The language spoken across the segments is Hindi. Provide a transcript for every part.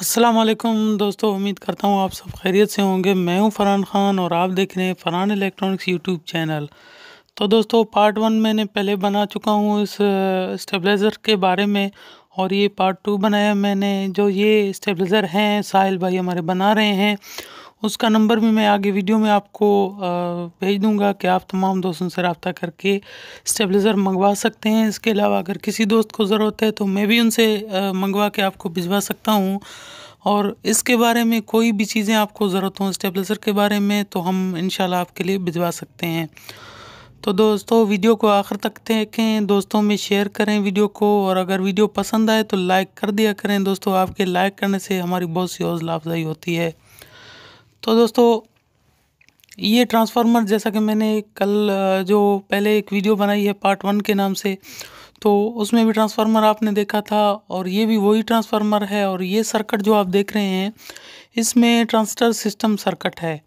असलम दोस्तों उम्मीद करता हूँ आप सब खैरियत से होंगे मैं हूँ फ़रहान ख़ान और आप देख रहे हैं फ़रहान इलेक्ट्रॉनिक्स यूट्यूब चैनल तो दोस्तों पार्ट वन मैंने पहले बना चुका हूँ इस स्टेबलाइज़र के बारे में और ये पार्ट टू बनाया मैंने जो ये स्टेबलाइज़र हैं साहिल भाई हमारे बना रहे हैं उसका नंबर भी मैं आगे वीडियो में आपको भेज दूंगा कि आप तमाम दोस्तों से रबता करके स्टेबलाइज़र मंगवा सकते हैं इसके अलावा अगर किसी दोस्त को ज़रूरत है तो मैं भी उनसे मंगवा के आपको भिजवा सकता हूँ और इसके बारे में कोई भी चीज़ें आपको ज़रूरत हो स्टेबलाइज़र के बारे में तो हम इन आपके लिए भिजवा सकते हैं तो दोस्तों वीडियो को आखिर तक देखें दोस्तों में शेयर करें वीडियो को और अगर वीडियो पसंद आए तो लाइक कर दिया करें दोस्तों आपके लाइक करने से हमारी बहुत सी हौसला अफजाई होती है तो दोस्तों ये ट्रांसफार्मर जैसा कि मैंने कल जो पहले एक वीडियो बनाई है पार्ट वन के नाम से तो उसमें भी ट्रांसफार्मर आपने देखा था और ये भी वही ट्रांसफार्मर है और ये सर्किट जो आप देख रहे हैं इसमें ट्रांसटर सिस्टम सर्किट है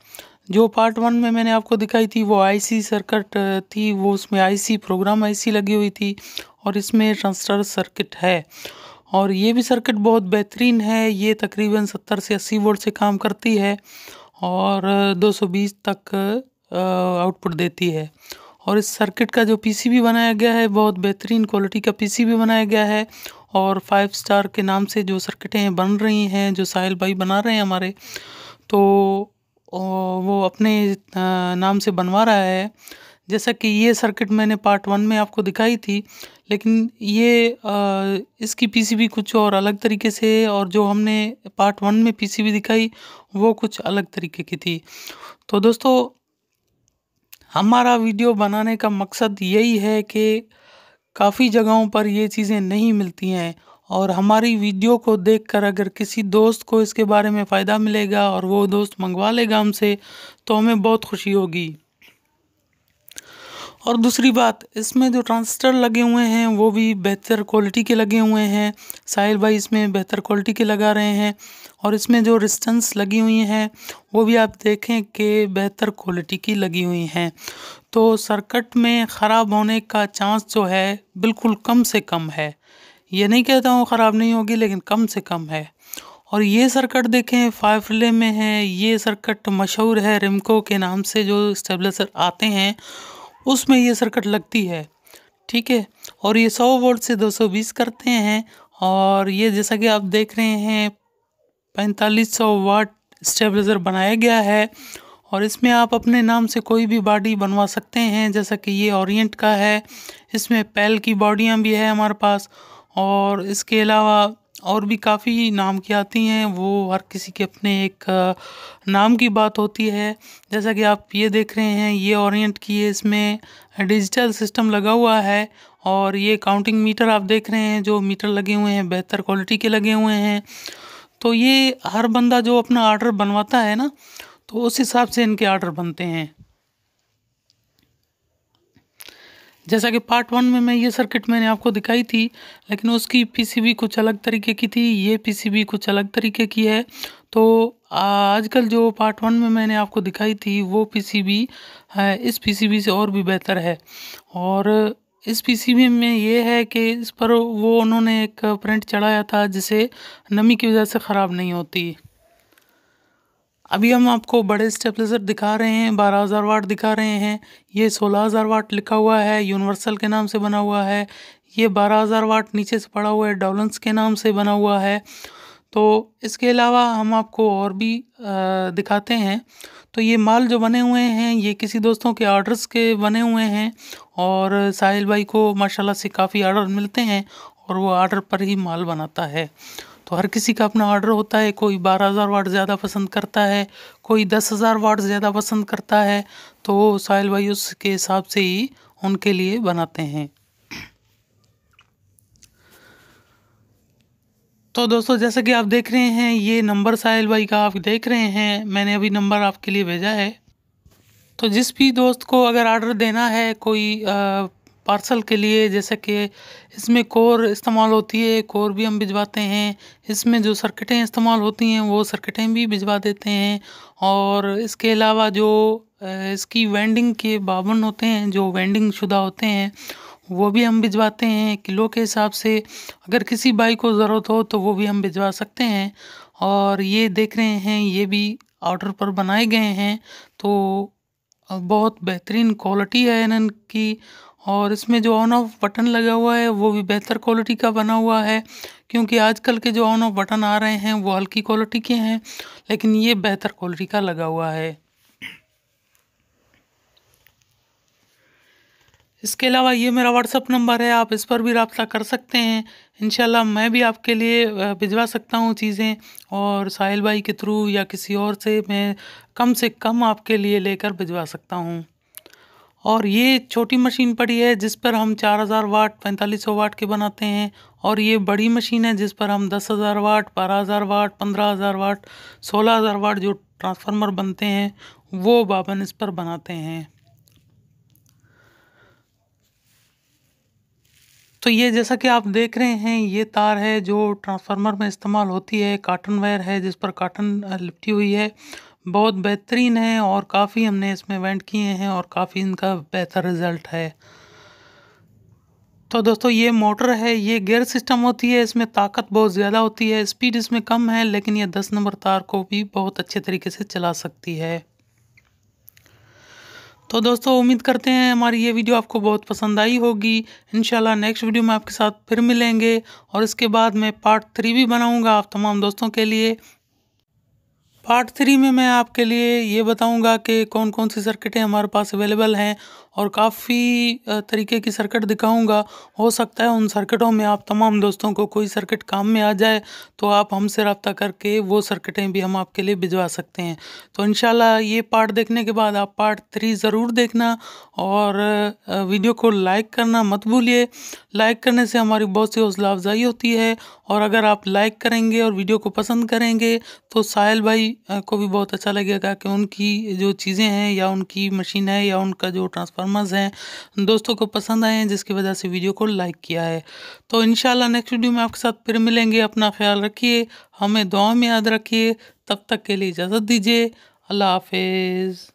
जो पार्ट वन में मैंने आपको दिखाई थी वो आईसी सर्किट थी वो उसमें आईसी प्रोग्राम आईसी लगी हुई थी और इसमें ट्रांसटर सर्किट है और ये भी सर्किट बहुत बेहतरीन है ये तकरीबन सत्तर से अस्सी वोल्ट से काम करती है और 220 तक आउटपुट देती है और इस सर्किट का जो पीसीबी बनाया गया है बहुत बेहतरीन क्वालिटी का पीसीबी बनाया गया है और फाइव स्टार के नाम से जो सर्किटें हैं बन रही हैं जो साहिल भाई बना रहे हैं हमारे तो वो अपने नाम से बनवा रहा है जैसा कि ये सर्किट मैंने पार्ट वन में आपको दिखाई थी लेकिन ये आ, इसकी पीसीबी कुछ और अलग तरीके से और जो हमने पार्ट वन में पीसीबी दिखाई वो कुछ अलग तरीके की थी तो दोस्तों हमारा वीडियो बनाने का मकसद यही है कि काफ़ी जगहों पर ये चीज़ें नहीं मिलती हैं और हमारी वीडियो को देखकर अगर किसी दोस्त को इसके बारे में फ़ायदा मिलेगा और वो दोस्त मंगवा लेगा हमसे तो हमें बहुत खुशी होगी और दूसरी बात इसमें जो ट्रांसटर लगे हुए हैं वो भी बेहतर क्वालिटी के लगे हुए हैं साहिल भाई इसमें बेहतर क्वालिटी के लगा रहे हैं और इसमें जो रिस्टेंस लगी हुई हैं वो भी आप देखें कि बेहतर क्वालिटी की लगी हुई हैं तो सर्किट में ख़राब होने का चांस जो है बिल्कुल कम से कम है ये नहीं कहता हूँ ख़राब नहीं होगी लेकिन कम से कम है और ये सर्किट देखें फाइव रिले में है ये सर्किट मशहूर है रिमको के नाम से जो स्टेबलेसर आते हैं उसमें ये सर्किट लगती है ठीक है और ये 100 वोल्ट से 220 करते हैं और ये जैसा कि आप देख रहे हैं 4500 वाट स्टेबलाइज़र बनाया गया है और इसमें आप अपने नाम से कोई भी बॉडी बनवा सकते हैं जैसा कि ये ओरिएंट का है इसमें पैल की बॉडियाँ भी है हमारे पास और इसके अलावा और भी काफ़ी नाम की आती हैं वो हर किसी के अपने एक नाम की बात होती है जैसा कि आप ये देख रहे हैं ये ओरिएंट की है इसमें डिजिटल सिस्टम लगा हुआ है और ये काउंटिंग मीटर आप देख रहे हैं जो मीटर लगे हुए हैं बेहतर क्वालिटी के लगे हुए हैं तो ये हर बंदा जो अपना आर्डर बनवाता है ना तो उस हिसाब से इनके आर्डर बनते हैं जैसा कि पार्ट वन में मैं ये सर्किट मैंने आपको दिखाई थी लेकिन उसकी पीसीबी कुछ अलग तरीके की थी ये पीसीबी कुछ अलग तरीके की है तो आजकल जो पार्ट वन में मैंने आपको दिखाई थी वो पीसीबी है इस पीसीबी से और भी बेहतर है और इस पीसीबी में ये है कि इस पर वो उन्होंने एक प्रिंट चढ़ाया था जिसे नमी की वजह से ख़राब नहीं होती अभी हम आपको बड़े स्टेपलेसर दिखा रहे हैं बारह हज़ार वाट दिखा रहे हैं ये सोलह हज़ार वाट लिखा हुआ है यूनिवर्सल के नाम से बना हुआ है ये बारह हज़ार वाट नीचे से पड़ा हुआ है डॉलन्स के नाम से बना हुआ है तो इसके अलावा हम आपको और भी आ, दिखाते हैं तो ये माल जो बने हुए हैं ये किसी दोस्तों के ऑर्डर्स के बने हुए हैं और साहिल भाई को माशाला से काफ़ी ऑर्डर मिलते हैं और वो ऑर्डर पर ही माल बनाता है तो हर किसी का अपना ऑर्डर होता है कोई बारह हज़ार वाट ज़्यादा पसंद करता है कोई दस हज़ार वाट ज़्यादा पसंद करता है तो वो साहिल भाई उसके हिसाब से ही उनके लिए बनाते हैं तो दोस्तों जैसा कि आप देख रहे हैं ये नंबर साहिल भाई का आप देख रहे हैं मैंने अभी नंबर आपके लिए भेजा है तो जिस भी दोस्त को अगर ऑर्डर देना है कोई आ, पार्सल के लिए जैसे कि इसमें कोर इस्तेमाल होती है कोर भी हम भिजवाते हैं इसमें जो सर्किटें इस्तेमाल होती हैं वो सर्किटें भी भिजवा देते हैं और इसके अलावा जो इसकी वेंडिंग के बावन होते हैं जो वेंडिंग शुदा होते हैं वो भी हम भिजवाते हैं किलो के हिसाब से अगर किसी बाई को ज़रूरत हो तो वो भी हम भिजवा सकते हैं और ये देख रहे हैं ये भी ऑर्डर पर बनाए गए हैं तो बहुत बेहतरीन क्वालिटी है इनकी और इसमें जो ऑन ऑफ बटन लगा हुआ है वो भी बेहतर क्वालिटी का बना हुआ है क्योंकि आजकल के जो ऑन ऑफ बटन आ रहे हैं वो हल्की क्वालिटी के हैं लेकिन ये बेहतर क्वालिटी का लगा हुआ है इसके अलावा ये मेरा व्हाट्सअप नंबर है आप इस पर भी रबता कर सकते हैं इन मैं भी आपके लिए भिजवा सकता हूँ चीज़ें और साहिल भाई के थ्रू या किसी और से मैं कम से कम आपके लिए लेकर भिजवा सकता हूँ और ये छोटी मशीन पड़ी है जिस पर हम 4000 वाट 4500 वाट के बनाते हैं और ये बड़ी मशीन है जिस पर हम 10000 वाट 12000 वाट 15000 वाट 16000 वाट जो ट्रांसफार्मर बनते हैं वो बाबन इस पर बनाते हैं तो ये जैसा कि आप देख रहे हैं ये तार है जो ट्रांसफार्मर में इस्तेमाल होती है काटन वायर है जिस पर काटन लिपटी हुई है बहुत बेहतरीन है और काफ़ी हमने इसमें इवेंट किए हैं और काफ़ी इनका बेहतर रिज़ल्ट है तो दोस्तों ये मोटर है ये गियर सिस्टम होती है इसमें ताकत बहुत ज़्यादा होती है स्पीड इसमें कम है लेकिन ये दस नंबर तार को भी बहुत अच्छे तरीके से चला सकती है तो दोस्तों उम्मीद करते हैं हमारी ये वीडियो आपको बहुत पसंद आई होगी इन नेक्स्ट वीडियो में आपके साथ फिर मिलेंगे और इसके बाद मैं पार्ट थ्री भी बनाऊँगा आप तमाम दोस्तों के लिए पार्ट थ्री में मैं आपके लिए ये बताऊंगा कि कौन कौन सी सर्किटें हमारे पास अवेलेबल हैं और काफ़ी तरीके की सर्किट दिखाऊंगा हो सकता है उन सर्किटों में आप तमाम दोस्तों को कोई सर्किट काम में आ जाए तो आप हमसे रब्ता करके वो सर्किटें भी हम आपके लिए भिजवा सकते हैं तो इन ये पार्ट देखने के बाद आप पार्ट थ्री ज़रूर देखना और वीडियो को लाइक करना मत भूलिए लाइक करने से हमारी बहुत सी हौसला अफजाई होती है और अगर आप लाइक करेंगे और वीडियो को पसंद करेंगे तो साहिल भाई को भी बहुत अच्छा लगेगा कि उनकी जो चीज़ें हैं या उनकी मशीन है या उनका जो ट्रांसफार्मर्स हैं दोस्तों को पसंद आए हैं जिसकी वजह से वीडियो को लाइक किया है तो इन नेक्स्ट वीडियो में आपके साथ फिर मिलेंगे अपना ख्याल रखिए हमें दुआ में याद रखिए तब तक के लिए इजाज़त दीजिए अल्लाह हाफिज़